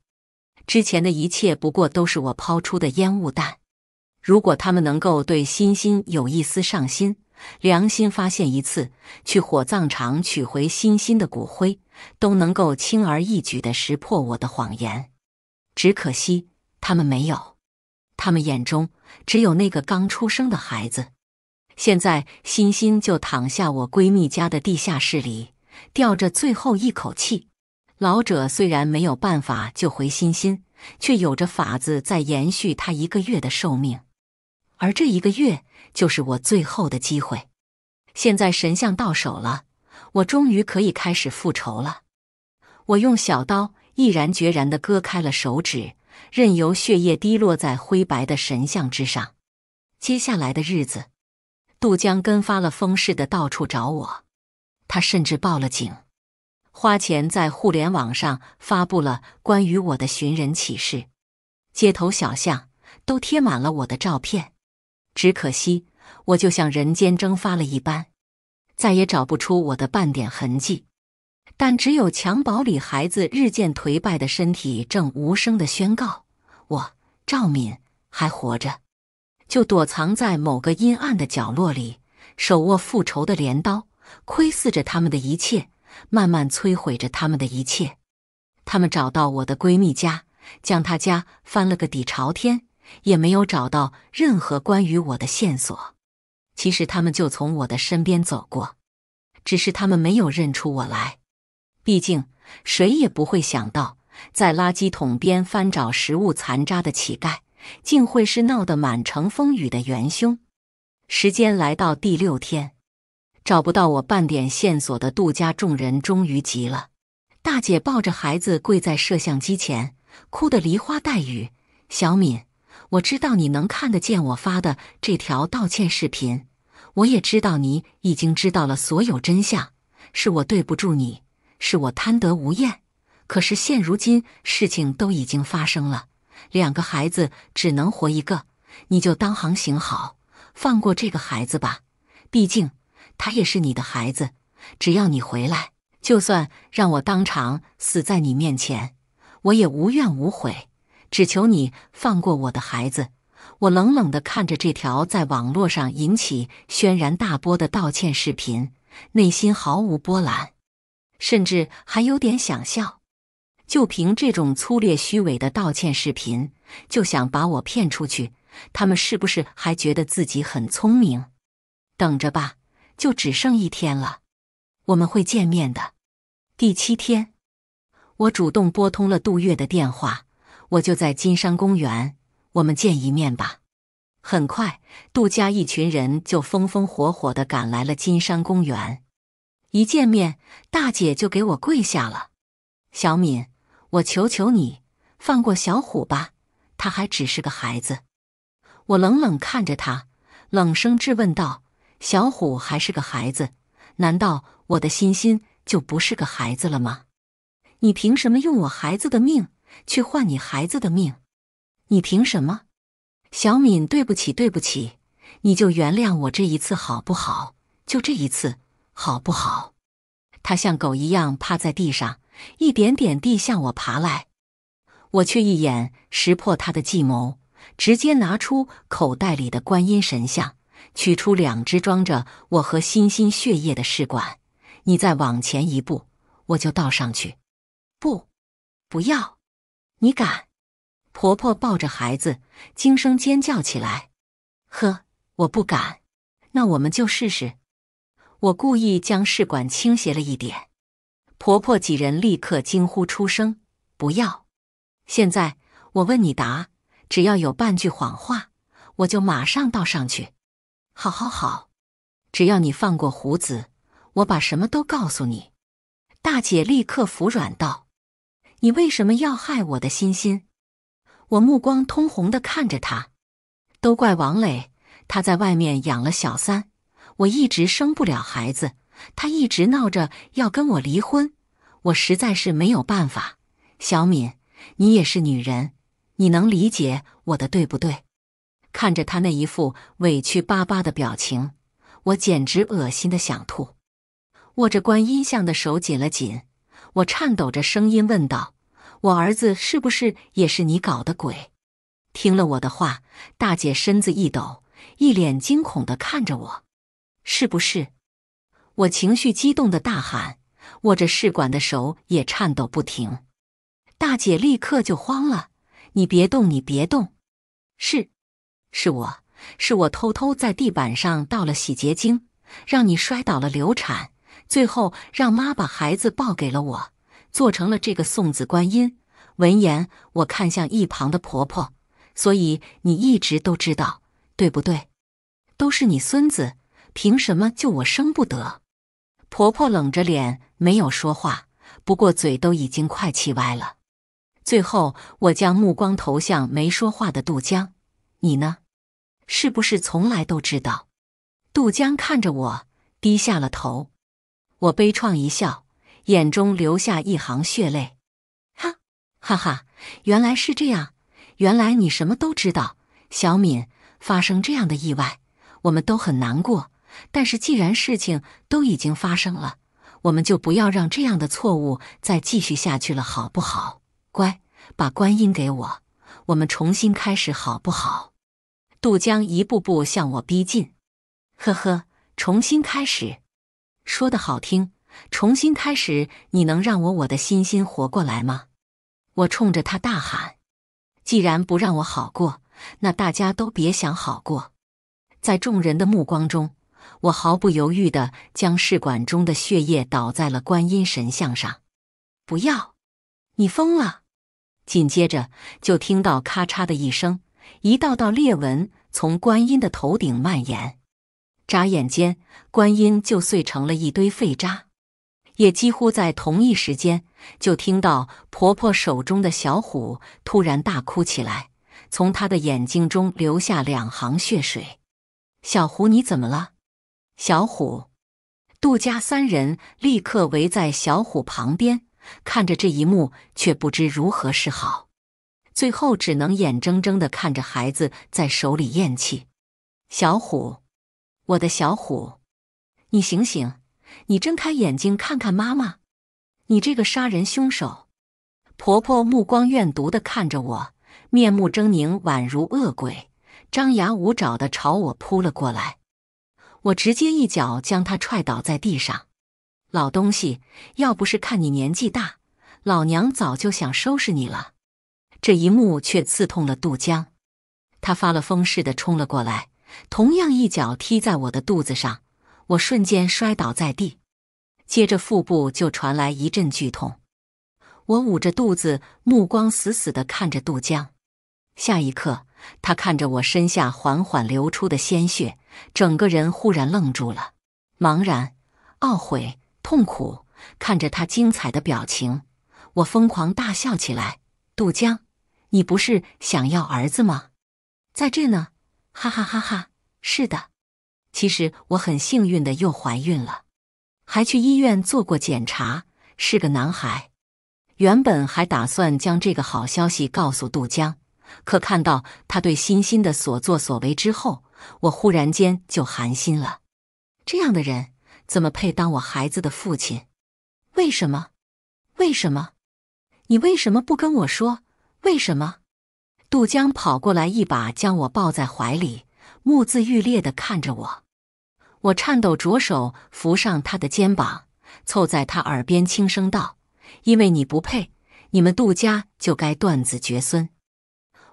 之前的一切不过都是我抛出的烟雾弹。如果他们能够对欣欣有一丝上心，良心发现一次，去火葬场取回欣欣的骨灰，都能够轻而易举地识破我的谎言。只可惜他们没有，他们眼中只有那个刚出生的孩子。现在，欣欣就躺下我闺蜜家的地下室里，吊着最后一口气。老者虽然没有办法救回欣欣，却有着法子在延续她一个月的寿命。而这一个月就是我最后的机会。现在神像到手了，我终于可以开始复仇了。我用小刀毅然决然地割开了手指，任由血液滴落在灰白的神像之上。接下来的日子，杜江跟发了疯似的到处找我，他甚至报了警，花钱在互联网上发布了关于我的寻人启事，街头小巷都贴满了我的照片。只可惜，我就像人间蒸发了一般，再也找不出我的半点痕迹。但只有襁褓里孩子日渐颓败的身体，正无声的宣告：我赵敏还活着。就躲藏在某个阴暗的角落里，手握复仇的镰刀，窥视着他们的一切，慢慢摧毁着他们的一切。他们找到我的闺蜜家，将她家翻了个底朝天。也没有找到任何关于我的线索。其实他们就从我的身边走过，只是他们没有认出我来。毕竟谁也不会想到，在垃圾桶边翻找食物残渣的乞丐，竟会是闹得满城风雨的元凶。时间来到第六天，找不到我半点线索的杜家众人终于急了。大姐抱着孩子跪在摄像机前，哭得梨花带雨。小敏。我知道你能看得见我发的这条道歉视频，我也知道你已经知道了所有真相。是我对不住你，是我贪得无厌。可是现如今事情都已经发生了，两个孩子只能活一个，你就当行行好，放过这个孩子吧。毕竟他也是你的孩子。只要你回来，就算让我当场死在你面前，我也无怨无悔。只求你放过我的孩子！我冷冷地看着这条在网络上引起轩然大波的道歉视频，内心毫无波澜，甚至还有点想笑。就凭这种粗略、虚伪的道歉视频就想把我骗出去？他们是不是还觉得自己很聪明？等着吧，就只剩一天了，我们会见面的。第七天，我主动拨通了杜月的电话。我就在金山公园，我们见一面吧。很快，杜家一群人就风风火火的赶来了金山公园。一见面，大姐就给我跪下了：“小敏，我求求你，放过小虎吧，他还只是个孩子。”我冷冷看着他，冷声质问道：“小虎还是个孩子，难道我的心心就不是个孩子了吗？你凭什么用我孩子的命？”去换你孩子的命，你凭什么？小敏，对不起，对不起，你就原谅我这一次好不好？就这一次好不好？他像狗一样趴在地上，一点点地向我爬来，我却一眼识破他的计谋，直接拿出口袋里的观音神像，取出两只装着我和欣欣血液的试管。你再往前一步，我就倒上去。不，不要。你敢？婆婆抱着孩子惊声尖叫起来。呵，我不敢。那我们就试试。我故意将试管倾斜了一点，婆婆几人立刻惊呼出声。不要！现在我问你答，只要有半句谎话，我就马上倒上去。好，好，好。只要你放过胡子，我把什么都告诉你。大姐立刻服软道。你为什么要害我的欣欣？我目光通红的看着他，都怪王磊，他在外面养了小三，我一直生不了孩子，他一直闹着要跟我离婚，我实在是没有办法。小敏，你也是女人，你能理解我的，对不对？看着他那一副委屈巴巴的表情，我简直恶心的想吐，握着观音像的手紧了紧。我颤抖着声音问道：“我儿子是不是也是你搞的鬼？”听了我的话，大姐身子一抖，一脸惊恐的看着我。“是不是？”我情绪激动的大喊，握着试管的手也颤抖不停。大姐立刻就慌了：“你别动，你别动！是，是我，是我偷偷在地板上倒了洗洁精，让你摔倒了流产。”最后让妈把孩子抱给了我，做成了这个送子观音。闻言，我看向一旁的婆婆，所以你一直都知道，对不对？都是你孙子，凭什么就我生不得？婆婆冷着脸没有说话，不过嘴都已经快气歪了。最后，我将目光投向没说话的杜江，你呢？是不是从来都知道？杜江看着我，低下了头。我悲怆一笑，眼中流下一行血泪，哈，哈哈，原来是这样，原来你什么都知道。小敏发生这样的意外，我们都很难过。但是既然事情都已经发生了，我们就不要让这样的错误再继续下去了，好不好？乖，把观音给我，我们重新开始，好不好？杜江一步步向我逼近，呵呵，重新开始。说的好听，重新开始，你能让我我的心心活过来吗？我冲着他大喊：“既然不让我好过，那大家都别想好过。”在众人的目光中，我毫不犹豫地将试管中的血液倒在了观音神像上。不要！你疯了！紧接着就听到咔嚓的一声，一道道裂纹从观音的头顶蔓延。眨眼间，观音就碎成了一堆废渣。也几乎在同一时间，就听到婆婆手中的小虎突然大哭起来，从她的眼睛中流下两行血水。小虎，你怎么了？小虎，杜家三人立刻围在小虎旁边，看着这一幕，却不知如何是好。最后，只能眼睁睁的看着孩子在手里咽气。小虎。我的小虎，你醒醒！你睁开眼睛看看妈妈！你这个杀人凶手！婆婆目光怨毒的看着我，面目狰狞，宛如恶鬼，张牙舞爪的朝我扑了过来。我直接一脚将他踹倒在地上。老东西，要不是看你年纪大，老娘早就想收拾你了。这一幕却刺痛了杜江，他发了疯似的冲了过来。同样一脚踢在我的肚子上，我瞬间摔倒在地，接着腹部就传来一阵剧痛。我捂着肚子，目光死死的看着杜江。下一刻，他看着我身下缓缓流出的鲜血，整个人忽然愣住了，茫然、懊悔、痛苦。看着他精彩的表情，我疯狂大笑起来：“杜江，你不是想要儿子吗？在这呢！”哈哈哈哈！是的，其实我很幸运的又怀孕了，还去医院做过检查，是个男孩。原本还打算将这个好消息告诉杜江，可看到他对欣欣的所作所为之后，我忽然间就寒心了。这样的人怎么配当我孩子的父亲？为什么？为什么？你为什么不跟我说？为什么？杜江跑过来，一把将我抱在怀里，目眦欲裂的看着我。我颤抖着手扶上他的肩膀，凑在他耳边轻声道：“因为你不配，你们杜家就该断子绝孙。”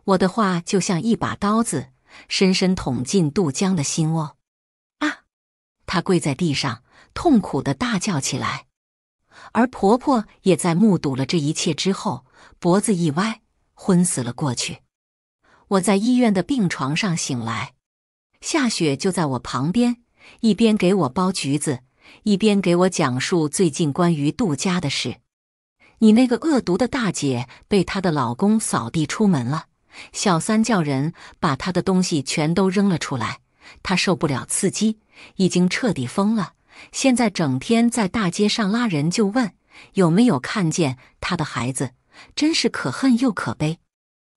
我的话就像一把刀子，深深捅进杜江的心窝。啊！他跪在地上，痛苦的大叫起来。而婆婆也在目睹了这一切之后，脖子一歪，昏死了过去。我在医院的病床上醒来，夏雪就在我旁边，一边给我剥橘子，一边给我讲述最近关于杜家的事。你那个恶毒的大姐被她的老公扫地出门了，小三叫人把她的东西全都扔了出来，她受不了刺激，已经彻底疯了。现在整天在大街上拉人，就问有没有看见她的孩子，真是可恨又可悲。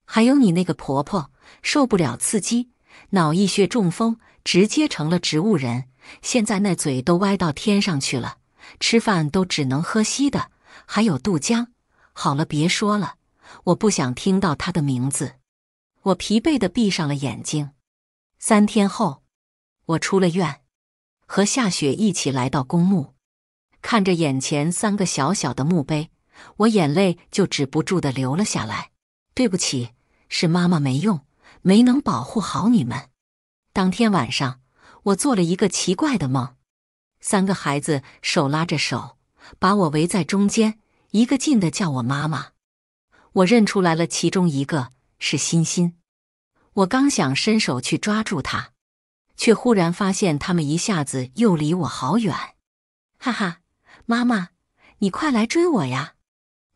还有你那个婆婆，受不了刺激，脑溢血中风，直接成了植物人。现在那嘴都歪到天上去了，吃饭都只能喝稀的。还有杜江，好了，别说了，我不想听到他的名字。我疲惫的闭上了眼睛。三天后，我出了院，和夏雪一起来到公墓，看着眼前三个小小的墓碑，我眼泪就止不住的流了下来。对不起，是妈妈没用，没能保护好你们。当天晚上，我做了一个奇怪的梦，三个孩子手拉着手把我围在中间，一个劲的叫我妈妈。我认出来了，其中一个是欣欣。我刚想伸手去抓住他，却忽然发现他们一下子又离我好远。哈哈，妈妈，你快来追我呀！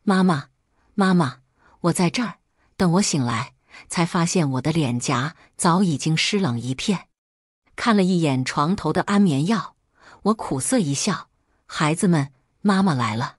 妈妈，妈妈，我在这儿。等我醒来，才发现我的脸颊早已经湿冷一片。看了一眼床头的安眠药，我苦涩一笑：“孩子们，妈妈来了。”